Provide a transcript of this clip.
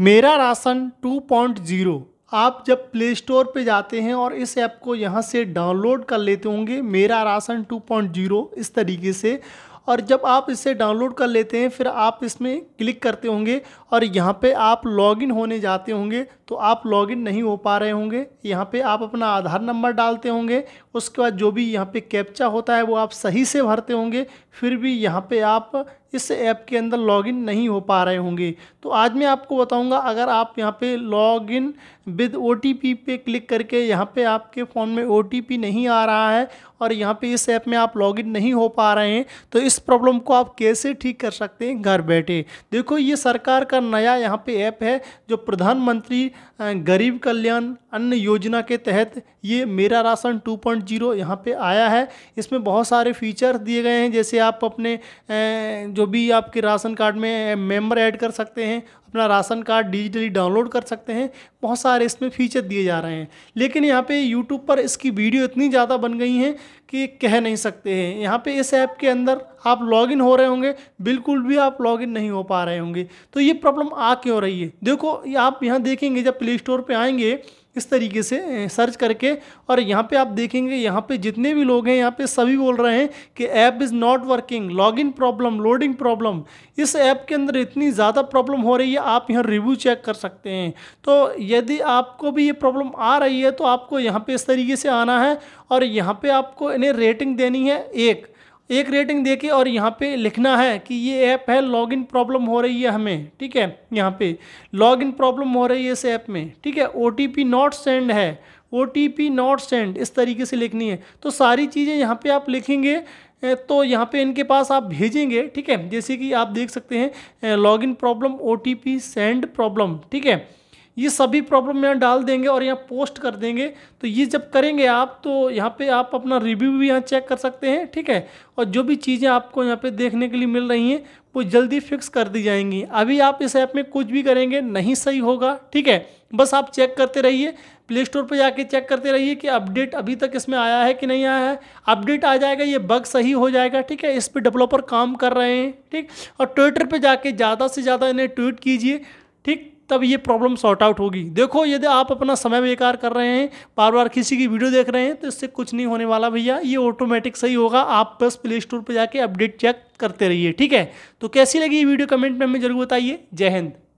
मेरा राशन 2.0 आप जब प्ले स्टोर पर जाते हैं और इस ऐप को यहाँ से डाउनलोड कर लेते होंगे मेरा राशन 2.0 इस तरीके से और जब आप इसे डाउनलोड कर लेते हैं फिर आप इसमें क्लिक करते होंगे और यहाँ पे आप लॉगिन होने जाते होंगे तो आप लॉगिन नहीं हो पा रहे होंगे यहाँ पे आप अपना आधार नंबर डालते होंगे उसके बाद जो भी यहाँ पे कैप्चा होता है वो आप सही से भरते होंगे फिर भी यहाँ पे आप इस ऐप के अंदर लॉगिन नहीं हो पा रहे होंगे तो आज मैं आपको बताऊंगा अगर आप यहाँ पे लॉगिन विद ओ पे क्लिक करके यहाँ पे आपके फ़ोन में ओ नहीं आ रहा है और यहाँ पे इस ऐप में आप लॉगिन नहीं हो पा रहे हैं तो इस प्रॉब्लम को आप कैसे ठीक कर सकते हैं घर बैठे देखो ये सरकार का नया यहाँ पे ऐप है जो प्रधानमंत्री गरीब कल्याण अन्न योजना के तहत ये मेरा राशन 2.0 पॉइंट जीरो यहाँ पर आया है इसमें बहुत सारे फीचर्स दिए गए हैं जैसे आप अपने जो जो भी आपके राशन कार्ड में मेंबर ऐड कर सकते हैं अपना राशन कार्ड डिजिटली डाउनलोड कर सकते हैं बहुत सारे इसमें फीचर दिए जा रहे हैं लेकिन यहाँ पे यूट्यूब पर इसकी वीडियो इतनी ज़्यादा बन गई हैं कि कह नहीं सकते हैं यहाँ पे इस ऐप के अंदर आप लॉगिन हो रहे होंगे बिल्कुल भी आप लॉगिन नहीं हो पा रहे होंगे तो ये प्रॉब्लम आ क्यों रही है देखो आप यहाँ देखेंगे जब प्ले स्टोर पर आएंगे इस तरीके से सर्च करके और यहाँ पे आप देखेंगे यहाँ पे जितने भी लोग हैं यहाँ पे सभी बोल रहे हैं कि app is not working login problem loading problem इस ऐप के अंदर इतनी ज़्यादा प्रॉब्लम हो रही है आप यहाँ रिव्यू चेक कर सकते हैं तो यदि आपको भी ये प्रॉब्लम आ रही है तो आपको यहाँ पर इस तरीके से आना है और यहाँ पर आपको इन्हें रेटिंग देनी है एक एक रेटिंग देके और यहाँ पे लिखना है कि ये ऐप है लॉगिन प्रॉब्लम हो रही है हमें ठीक है यहाँ पे लॉगिन प्रॉब्लम हो रही है इस ऐप में ठीक है ओ नॉट सेंड है ओ नॉट सेंड इस तरीके से लिखनी है तो सारी चीज़ें यहाँ पे आप लिखेंगे तो यहाँ पे इनके पास आप भेजेंगे ठीक है जैसे कि आप देख सकते हैं लॉगिन प्रॉब्लम ओ सेंड प्रॉब्लम ठीक है ये सभी प्रॉब्लम यहाँ डाल देंगे और यहाँ पोस्ट कर देंगे तो ये जब करेंगे आप तो यहाँ पे आप अपना रिव्यू भी यहाँ चेक कर सकते हैं ठीक है और जो भी चीज़ें आपको यहाँ पे देखने के लिए मिल रही हैं वो जल्दी फिक्स कर दी जाएंगी अभी आप इस ऐप में कुछ भी करेंगे नहीं सही होगा ठीक है बस आप चेक करते रहिए प्ले स्टोर पर जाके चेक करते रहिए कि अपडेट अभी तक इसमें आया है कि नहीं आया है अपडेट आ जाएगा ये बग सही हो जाएगा ठीक है इस पर डेवलपर काम कर रहे हैं ठीक और ट्विटर पर जाके ज़्यादा से ज़्यादा इन्हें ट्वीट कीजिए ठीक तब ये प्रॉब्लम सॉर्ट आउट होगी देखो यदि आप अपना समय बेकार कर रहे हैं बार बार किसी की वीडियो देख रहे हैं तो इससे कुछ नहीं होने वाला भैया ये ऑटोमेटिक सही होगा आप बस प्ले स्टोर पर जाके अपडेट चेक करते रहिए ठीक है तो कैसी लगी ये वीडियो कमेंट में हमें जरूर बताइए जय हिंद